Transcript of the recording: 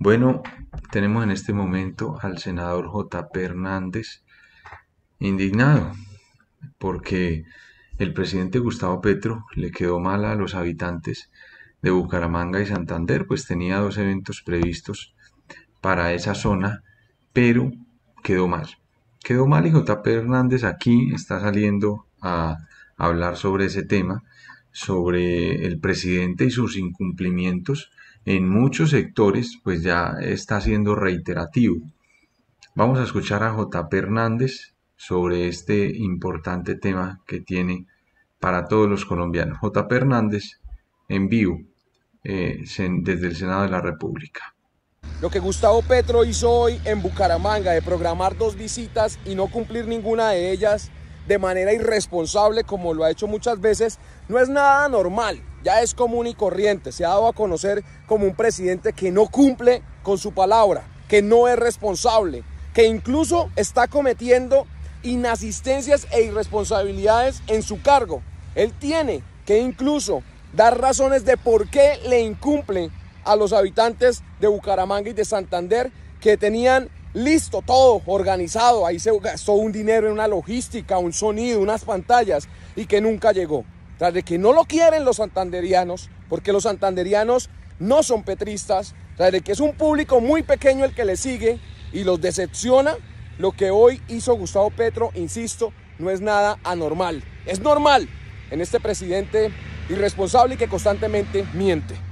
Bueno, tenemos en este momento al senador J.P. Hernández indignado porque el presidente Gustavo Petro le quedó mal a los habitantes de Bucaramanga y Santander, pues tenía dos eventos previstos para esa zona, pero quedó mal. Quedó mal y J.P. Hernández aquí está saliendo a hablar sobre ese tema sobre el presidente y sus incumplimientos en muchos sectores, pues ya está siendo reiterativo. Vamos a escuchar a JP Hernández sobre este importante tema que tiene para todos los colombianos. JP Hernández en vivo eh, desde el Senado de la República. Lo que Gustavo Petro hizo hoy en Bucaramanga de programar dos visitas y no cumplir ninguna de ellas de manera irresponsable como lo ha hecho muchas veces, no es nada normal, ya es común y corriente. Se ha dado a conocer como un presidente que no cumple con su palabra, que no es responsable, que incluso está cometiendo inasistencias e irresponsabilidades en su cargo. Él tiene que incluso dar razones de por qué le incumple a los habitantes de Bucaramanga y de Santander que tenían listo, todo organizado. Ahí se gastó un dinero en una logística, un sonido, unas pantallas y que nunca llegó. Tras de que no lo quieren los santanderianos, porque los santanderianos no son petristas, tras de que es un público muy pequeño el que le sigue y los decepciona, lo que hoy hizo Gustavo Petro, insisto, no es nada anormal. Es normal en este presidente irresponsable y que constantemente miente.